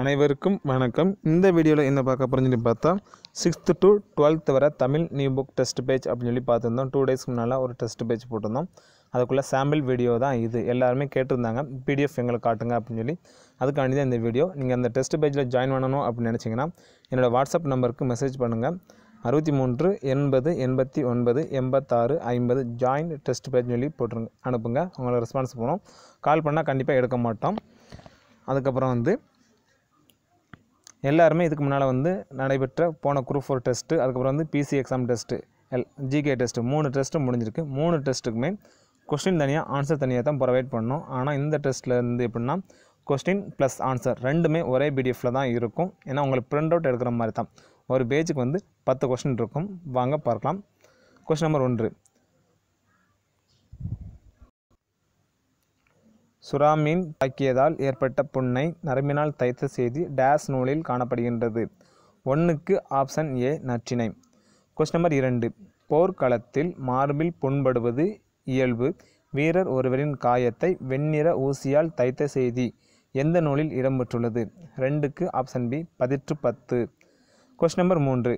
அனைவருக்கும் வணக்கம் இந்த வீடியோவில் என்ன பார்க்க சொல்லி பார்த்தா சிக்ஸ்த்து டு டுவெல்த் வர Tamil new book test page அப்படின்னு சொல்லி பார்த்துருந்தோம் டூ டேஸ்க்கு முன்னால் ஒரு டெஸ்ட் பேஜ் போட்டிருந்தோம் அதுக்குள்ளே சாம்பிள் வீடியோ தான் இது எல்லாருமே கேட்டிருந்தாங்க பிடிஎஃப் எங்களை காட்டுங்க அப்படின்னு சொல்லி அதுக்காண்டி தான் இந்த வீடியோ நீங்கள் அந்த டெஸ்ட் பேஜில் ஜாயின் பண்ணணும் அப்படின்னு நினச்சிங்கன்னா என்னோடய வாட்ஸ்அப் நம்பருக்கு மெசேஜ் பண்ணுங்கள் அறுபத்தி மூன்று எண்பது எண்பத்தி ஒன்பது எண்பத்தாறு ஐம்பது ஜாயின் டெஸ்ட் பேஜ் சொல்லி போட்டுருங்க அனுப்புங்க உங்களை ரெஸ்பான்ஸ் போனோம் கால் பண்ணால் கண்டிப்பாக எடுக்க மாட்டோம் அதுக்கப்புறம் வந்து எல்லாருமே இதுக்கு முன்னால் வந்து நடைபெற்ற போன குரூப் ஃபோர் டெஸ்ட்டு அதுக்கப்புறம் வந்து PC exam test L GK test மூணு டெஸ்ட்டு முடிஞ்சிருக்கு மூணு டெஸ்ட்டுக்குமே கொஸ்டின் தனியாக ஆன்சர் தனியாக தான் ப்ரொவைட் பண்ணோம் ஆனால் இந்த டெஸ்ட்டில் இருந்து எப்படின்னா கொஸ்டின் ப்ளஸ் ஆன்சர் ரெண்டுமே ஒரே பிடிஎஃப்பில் தான் இருக்கும் ஏன்னா உங்களுக்கு ப்ரிண்ட் அவுட் எடுக்கிற மாதிரி தான் ஒரு பேஜுக்கு வந்து பத்து கொஸ்டின் இருக்கும் வாங்க பார்க்கலாம் கொஸ்டின் நம்பர் ஒன்று சுறாமீன் தாக்கியதால் ஏற்பட்ட புண்ணை நரம்பினால் தைத்த செய்தி டேஸ் நூலில் காணப்படுகின்றது ஒன்றுக்கு option A Natrinai question number இரண்டு போர்க்களத்தில் மார்பில் புண்படுவது இயல்பு வீரர் ஒருவரின் காயத்தை வெண்ணிற ஊசியால் தைத்த செய்தி எந்த நூலில் இடம்பெற்றுள்ளது ரெண்டுக்கு ஆப்ஷன் பி பதிற்று பத்து கொஸ்டின் நம்பர் மூன்று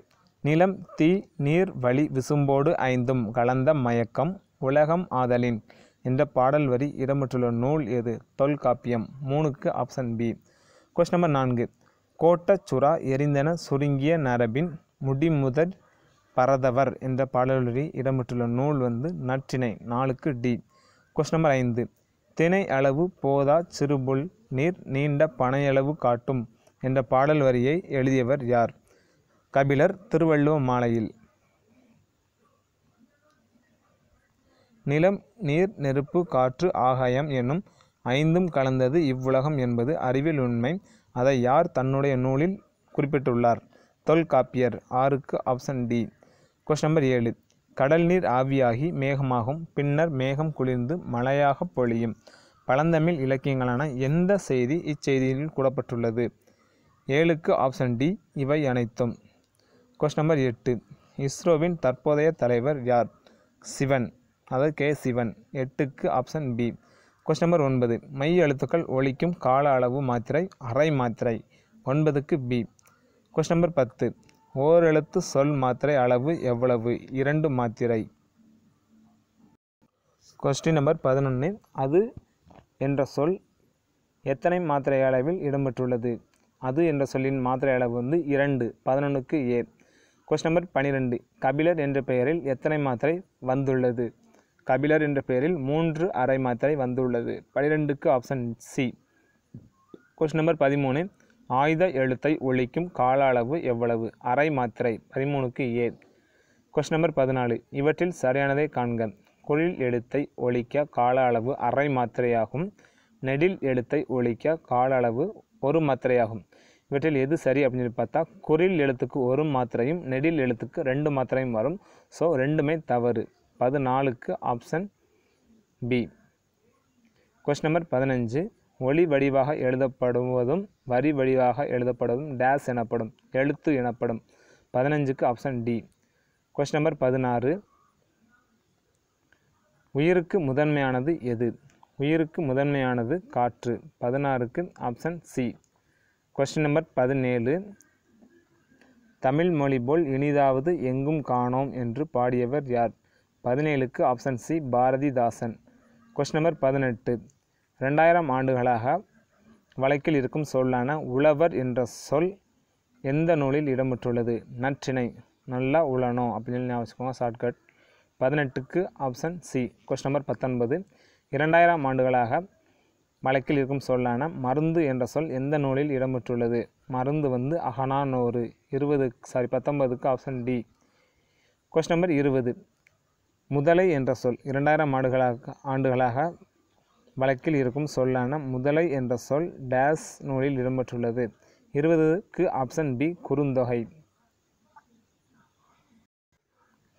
நிலம் தீ நீர் வழி விசும்போடு ஐந்தும் கலந்த மயக்கம் உலகம் ஆதலின் என்ற பாடல் வரி இடம்பெற்றுள்ள நூல் எது தொல்காப்பியம் மூணுக்கு ஆப்ஷன் பி கொஸ்ட் நம்பர் நான்கு சுறா எரிந்தன சுருங்கிய நரபின் முடிமுதற் பரதவர் என்ற பாடல் வரி இடம்பெற்றுள்ள நூல் வந்து நற்றினை நாலுக்கு டி கொஸ்ட் நம்பர் ஐந்து திணை அளவு போதா சிறுபுல் நீர் நீண்ட பனையளவு காட்டும் என்ற பாடல் வரியை எழுதியவர் யார் கபிலர் திருவள்ளுவ மாலையில் நிலம் நீர் நெருப்பு காற்று ஆகாயம் என்னும் ஐந்தும் கலந்தது இவ்வுலகம் என்பது அறிவியல் உண்மை அதை யார் தன்னுடைய நூலில் குறிப்பிட்டுள்ளார் தொல்காப்பியர் ஆறுக்கு ஆப்ஷன் டி கொஸ்டின் நம்பர் ஏழு கடல் நீர் ஆவியாகி மேகமாகும் பின்னர் மேகம் குளிர்ந்து மழையாக பொழியும் பழந்தமிழ் இலக்கியங்களான எந்த செய்தி இச்செய்தியில் கூடப்பட்டுள்ளது ஏழுக்கு ஆப்ஷன் டி இவை அனைத்தும் கொஸ்டின் நம்பர் எட்டு இஸ்ரோவின் தற்போதைய தலைவர் யார் சிவன் அதாவது கே சிவன் எட்டுக்கு ஆப்ஷன் பி கொஸ்டின் நம்பர் ஒன்பது மைய எழுத்துக்கள் ஒழிக்கும் கால அளவு மாத்திரை அரை மாத்திரை ஒன்பதுக்கு பி கொஸ்டின் நம்பர் பத்து ஓரெழுத்து சொல் மாத்திரை அளவு எவ்வளவு இரண்டு மாத்திரை கொஸ்டின் நம்பர் பதினொன்று அது என்ற சொல் எத்தனை மாத்திரை அளவில் இடம்பெற்றுள்ளது அது என்ற சொல்லின் மாத்திரை அளவு வந்து இரண்டு பதினொன்றுக்கு ஏ கொஸ்டின் நம்பர் பன்னிரெண்டு கபிலர் என்ற பெயரில் எத்தனை மாத்திரை வந்துள்ளது கபிலர் என்ற பெயரில் மூன்று அரை மாத்திரை வந்துள்ளது பனிரெண்டுக்கு ஆப்ஷன் சி கொஸ்டின் நம்பர் பதிமூணு ஆயுத எழுத்தை ஒழிக்கும் கால அளவு எவ்வளவு அரை மாத்திரை பதிமூணுக்கு ஏ கொஸ்டின் நம்பர் பதினாலு இவற்றில் சரியானதை காண்க குழில் எழுத்தை ஒழிக்க கால அளவு அரை மாத்திரையாகும் நெடில் எழுத்தை ஒழிக்க கால அளவு ஒரு மாத்திரையாகும் இவற்றில் எது சரி அப்படின்னு பார்த்தா குரில் எழுத்துக்கு ஒரு மாத்திரையும் நெடில் எழுத்துக்கு ரெண்டு மாத்திரையும் வரும் ஸோ ரெண்டுமே தவறு பதினாலுக்கு ஆப்ஷன் பி கொஸ்டின் நம்பர் பதினஞ்சு ஒளி வடிவாக எழுதப்படுவதும் வரி வடிவாக எழுதப்படுவதும் டேஸ் எனப்படும் எழுத்து எனப்படும் பதினஞ்சுக்கு ஆப்ஷன் டி கொஸ்டின் நம்பர் பதினாறு உயிருக்கு முதன்மையானது எது உயிருக்கு முதன்மையானது காற்று பதினாறுக்கு ஆப்ஷன் சி கொஸ்டின் நம்பர் பதினேழு தமிழ் மொழி போல் இனிதாவது எங்கும் காணோம் என்று பாடியவர் யார் பதினேழுக்கு option C Bharathidasan question number பதினெட்டு ரெண்டாயிரம் ஆண்டுகளாக வழக்கில் இருக்கும் சொல்லான உழவர் என்ற சொல் எந்த நூலில் இடம்பெற்றுள்ளது நற்றிணை நல்லா உழணும் அப்படின்னு ஞாபகம் வச்சுக்கோங்க ஷார்ட்கட் பதினெட்டுக்கு ஆப்ஷன் சி கொஸ்டின் நம்பர் பத்தொன்பது இரண்டாயிரம் ஆண்டுகளாக வழக்கில் இருக்கும் சொல்லான மருந்து என்ற சொல் எந்த நூலில் இடம்பெற்றுள்ளது மருந்து வந்து அகனானோறு இருபது சாரி பத்தொன்பதுக்கு ஆப்ஷன் டி கொஸ்டின் நம்பர் இருபது முதலை என்ற சொல் இரண்டாயிரம் ஆண்டுகளாக ஆண்டுகளாக வழக்கில் இருக்கும் சொல்லான முதலை என்ற சொல் டேஸ் நூலில் இடம்பெற்றுள்ளது இருபதுக்கு option B Kurunthogai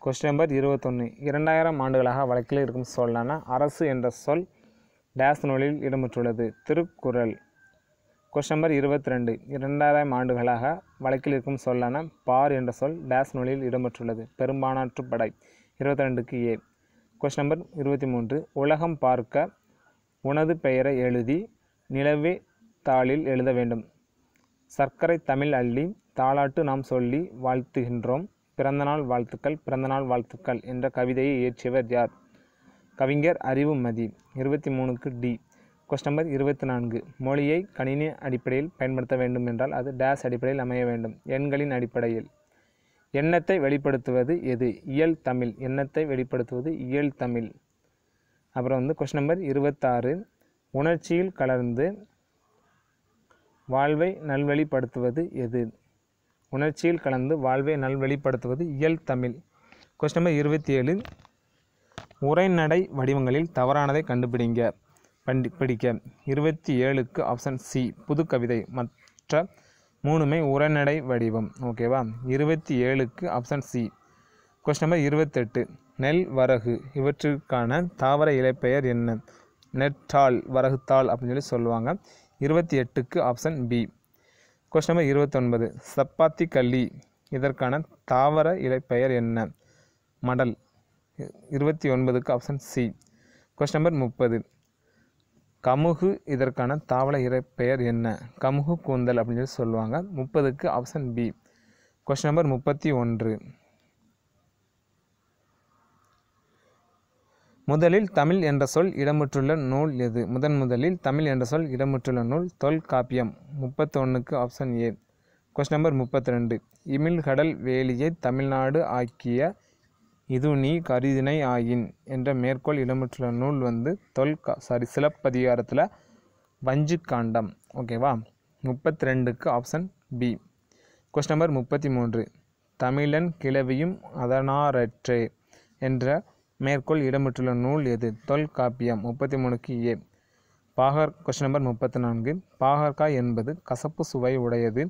question number இருபத்தொன்று இரண்டாயிரம் ஆண்டுகளாக வழக்கில் இருக்கும் சொல்லான அரசு என்ற சொல் டேஸ் நூலில் இடம்பெற்றுள்ளது திருக்குறள் கொஸ்டின் நம்பர் இருபத்தி ரெண்டு இரண்டாயிரம் ஆண்டுகளாக வழக்கில் இருக்கும் சொல்லான பார் என்ற சொல் டேஸ் நூலில் இடம்பெற்றுள்ளது பெரும்பானாற்று படை இருபத்தி ரெண்டுக்கு ஏ கொஸ்டின் நம்பர் இருபத்தி மூன்று உலகம் பார்க்க உனது பெயரை எழுதி நிலவே தாளில் எழுத வேண்டும் சர்க்கரை தமிழ் அள்ளி தாளாட்டு நாம் சொல்லி வாழ்த்துகின்றோம் பிறந்தநாள் வாழ்த்துக்கள் பிறந்தநாள் வாழ்த்துக்கள் என்ற கவிதையை இயற்றியவர் யார் கவிஞர் அறிவுமதி இருபத்தி மூணுக்கு டி கொஸ்டின் நம்பர் இருபத்தி நான்கு மொழியை கணினி அடிப்படையில் பயன்படுத்த வேண்டும் என்றால் அது டேஸ் அடிப்படையில் அமைய வேண்டும் எண்களின் அடிப்படையில் எண்ணத்தை வெளிப்படுத்துவது எது இயல் தமிழ் எண்ணத்தை வெளிப்படுத்துவது இயல் தமிழ் அப்புறம் வந்து கொஸ்டின் நம்பர் இருபத்தாறு உணர்ச்சியில் கலர்ந்து வாழ்வை நல்வழிப்படுத்துவது எது உணர்ச்சியில் கலந்து வாழ்வை நல்வழிப்படுத்துவது இயல் தமிழ் கொஸ்டின் நம்பர் இருபத்தி ஏழு உரைநடை வடிவங்களில் தவறானதை கண்டுபிடிங்க கண்டுபிடிக்க இருபத்தி ஏழுக்கு ஆப்ஷன் சி புது கவிதை மற்ற மூணுமே உரைநடை வடிவம் ஓகேவா இருபத்தி ஏழுக்கு ஆப்ஷன் சி கொஸ்டின் நம்பர் இருபத்தெட்டு நெல் வரகு இவற்றிற்கான தாவர இலைப்பெயர் என்ன நெட்டால் வரகுத்தாள் அப்படின்னு சொல்லி சொல்லுவாங்க இருபத்தி எட்டுக்கு ஆப்ஷன் பி கொஸ்டின் நம்பர் இருபத்தொன்பது சப்பாத்தி கல்லி இதற்கான தாவர இலைப்பெயர் என்ன மடல் இருபத்தி ஒன்பதுக்கு ஆப்ஷன் சி கொஸ்டின் நம்பர் முப்பது கமுகு இதற்கான தாவள இறை பெயர் என்ன கமுகு கூந்தல் அப்படின்னு சொல்லி சொல்லுவாங்க முப்பதுக்கு ஆப்ஷன் பி கொஷின் நம்பர் முப்பத்தி ஒன்று முதலில் தமிழ் என்ற சொல் இடமுற்றுள்ள நூல் எது முதன் முதலில் தமிழ் என்ற சொல் இடமுற்றுள்ள நூல் தொல்காப்பியம் முப்பத்தொன்னுக்கு ஆப்ஷன் ஏ கொஸ்டின் நம்பர் முப்பத்தி ரெண்டு இமிழ்கடல் வேலியை தமிழ்நாடு ஆக்கிய இது நீ கரிதினை ஆயின் என்ற மேற்கோள் இடம்பெற்றுள்ள நூல் வந்து தொல் சாரி சிலப்பதிகாரத்தில் வஞ்சு காண்டம் ஓகேவா முப்பத்தி ரெண்டுக்கு ஆப்ஷன் பி கொஸ்டின் நம்பர் முப்பத்தி மூன்று தமிழன் கிழவியும் அதனாரற்றே என்ற மேற்கோள் இடம்பெற்றுள்ள நூல் எது தொல் காப்பியம் முப்பத்தி மூணுக்கு ஏ பாகர் கொஸ்டின் நம்பர் முப்பத்தி நான்கு பாகற்காய் என்பது கசப்பு சுவை உடையது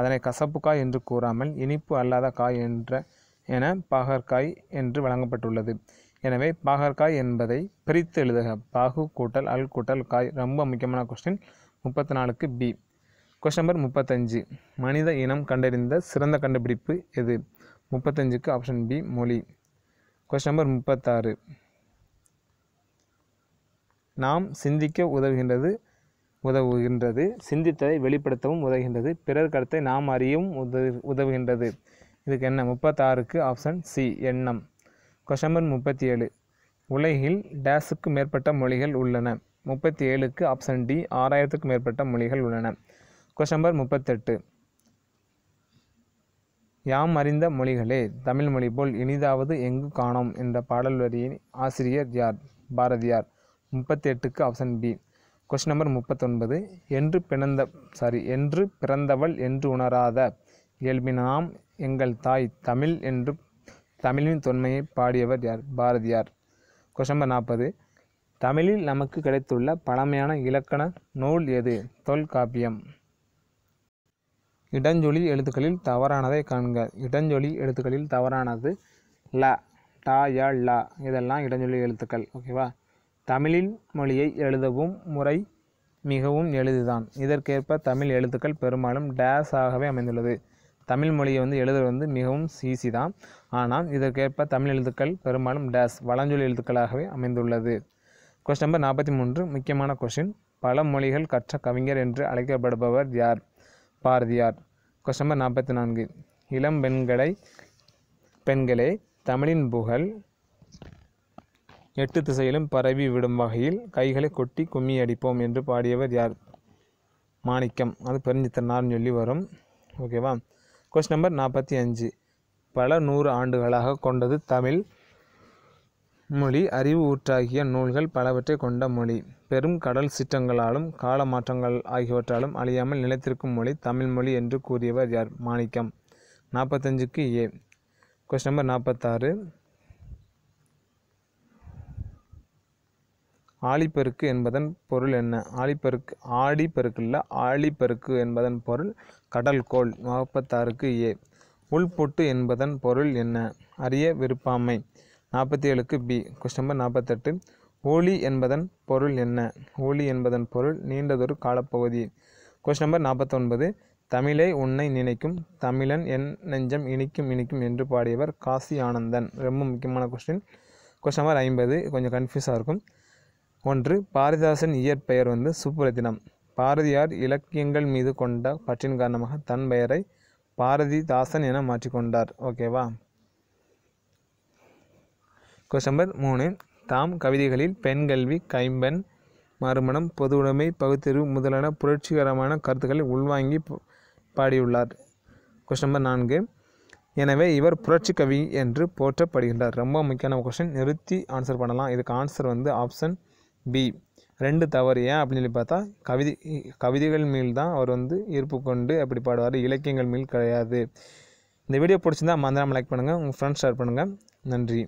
அதனை கசப்புக்காய் என்று கூறாமல் இனிப்பு அல்லாத காய் என்ற என பாகற்காய் என்று வழங்கப்பட்டுள்ளது எனவே பாகற்காய் என்பதை பிரித்து எழுதுக பாகு கூட்டல் அல் கூட்டல் காய் ரொம்ப முக்கியமான கொஸ்டின் முப்பத்தி நாலுக்கு பி கொஸ்டின் நம்பர் முப்பத்தஞ்சு மனித இனம் கண்டறிந்த சிறந்த கண்டுபிடிப்பு எது முப்பத்தஞ்சுக்கு ஆப்ஷன் பி மொழி கொஸ்டின் நம்பர் முப்பத்தாறு நாம் சிந்திக்க உதவுகின்றது உதவுகின்றது சிந்தித்ததை வெளிப்படுத்தவும் உதவுகின்றது பிறர் கருத்தை நாம் அறியவும் உதவு உதவுகின்றது இதுக்கு என்ன முப்பத்தாறுக்கு ஆப்ஷன் சி எண்ணம் கொஷன் நம்பர் முப்பத்தி ஏழு உலகில் டேஸுக்கு மேற்பட்ட மொழிகள் உள்ளன முப்பத்தி ஏழுக்கு ஆப்ஷன் டி ஆறாயிரத்துக்கு மேற்பட்ட மொழிகள் உள்ளன கொஷம்பர் முப்பத்தெட்டு யாம் அறிந்த மொழிகளே தமிழ் மொழி போல் இனிதாவது எங்கு காணோம் என்ற பாடல் வரியின் ஆசிரியர் யார் பாரதியார் முப்பத்தி எட்டுக்கு ஆப்ஷன் பி கொஷின் நம்பர் முப்பத்தொன்பது என்று பிறந்த சாரி என்று பிறந்தவள் என்று உணராத இயல்பினாம் எங்கள் தாய் தமிழ் என்று தமிழின் தொன்மையை பாடியவர் யார் பாரதியார் கொஷம்பர் நாற்பது தமிழில் நமக்கு கிடைத்துள்ள பழமையான இலக்கண நூல் எது தொல்காப்பியம் இடஞ்சொலி எழுத்துக்களில் தவறானதை காண்க இடஞ்சொலி எழுத்துக்களில் தவறானது ல டா ய ல இதெல்லாம் இடஞ்சொலி எழுத்துக்கள் ஓகேவா தமிழில் மொழியை எழுதவும் முறை மிகவும் எளிதுதான் இதற்கேற்ப தமிழ் எழுத்துக்கள் பெரும்பாலும் டேஸ் ஆகவே அமைந்துள்ளது தமிழ் மொழியை வந்து எழுதுறது வந்து மிகவும் ஈஸி தான் ஆனால் இதற்கேற்ப தமிழ் எழுத்துக்கள் பெரும்பாலும் டேஸ் வளஞ்சொலி எழுத்துக்களாகவே அமைந்துள்ளது கொஸ்டின் நம்பர் நாற்பத்தி மூன்று முக்கியமான கொஸ்டின் பல மொழிகள் கற்ற கவிஞர் என்று அழைக்கப்படுபவர் யார் பாரதியார் கொஸ்டின் நம்பர் நாற்பத்தி நான்கு இளம் பெண்களை பெண்களே தமிழின் புகழ் எட்டு திசையிலும் பரவி விடும் வகையில் கைகளை கொட்டி கும்மி அடிப்போம் என்று பாடியவர் யார் மாணிக்கம் அது பெருஞ்சித்தனார்னு சொல்லி வரும் ஓகேவா கொஸ்டின் நம்பர் நாற்பத்தி அஞ்சு பல நூறு ஆண்டுகளாக கொண்டது தமிழ் மொழி அறிவு ஊற்றாகிய நூல்கள் பலவற்றை கொண்ட மொழி பெரும் கடல் சிற்றங்களாலும் கால மாற்றங்கள் ஆகியவற்றாலும் அழியாமல் நிலைத்திருக்கும் மொழி தமிழ் மொழி என்று கூறியவர் யார் மாணிக்கம் நாற்பத்தஞ்சுக்கு ஏ கொஸ்டின் நம்பர் நாற்பத்தாறு ஆழிப்பெருக்கு என்பதன் பொருள் என்ன ஆழிப்பெருக்கு ஆடிப்பெருக்கில் ஆழிப்பெருக்கு என்பதன் பொருள் கடல் கோள் நாற்பத்தாறுக்கு ஏ உள்பொட்டு என்பதன் பொருள் என்ன அரிய விருப்பாமை நாற்பத்தி ஏழுக்கு பி கொஸ்டின் நம்பர் நாற்பத்தெட்டு ஓலி என்பதன் பொருள் என்ன ஓலி என்பதன் பொருள் நீண்டதொரு காலப்பகுதி கொஸ்டின் நம்பர் நாற்பத்தொன்பது தமிழை உன்னை நினைக்கும் தமிழன் என் நெஞ்சம் இனிக்கும் இனிக்கும் என்று பாடியவர் காசி ஆனந்தன் ரொம்ப முக்கியமான கொஸ்டின் கொஸ்டின் நம்பர் ஐம்பது கொஞ்சம் கன்ஃபியூஸாக இருக்கும் ஒன்று பாரதிதாசன் இயற்பெயர் வந்து சுப்புரத்தினம் பாரதியார் இலக்கியங்கள் மீது கொண்ட பற்றின் காரணமாக தன் பெயரை பாரதிதாசன் என மாற்றிக்கொண்டார் ஓகேவா கொஸ்டம்பர் மூணு தாம் கவிதைகளில் பெண் கல்வி கைம்பெண் மறுமணம் பொதுவுடைமை பகுத்தறிவு முதலான புரட்சிகரமான கருத்துக்களை உள்வாங்கி பாடியுள்ளார் கொஸ்டம்பர் நான்கு எனவே இவர் புரட்சி கவி என்று போற்றப்படுகின்றார் ரொம்ப முக்கியமான கொஸ்டின் நிறுத்தி ஆன்சர் பண்ணலாம் இதுக்கு ஆன்சர் வந்து ஆப்ஷன் பி ரெண்டு தவறு ஏன் அப்படின்னு சொல்லி பார்த்தா கவிதை கவிதைகள் மீள் தான் அவர் வந்து ஈர்ப்பு கொண்டு அப்படி பாடுவார் இலக்கியங்கள் மேல் கிடையாது இந்த வீடியோ பிடிச்சிருந்தா மறந்துடாமல் லைக் பண்ணுங்கள் உங்கள் ஃப்ரெண்ட்ஸ் ஷேர் பண்ணுங்கள் நன்றி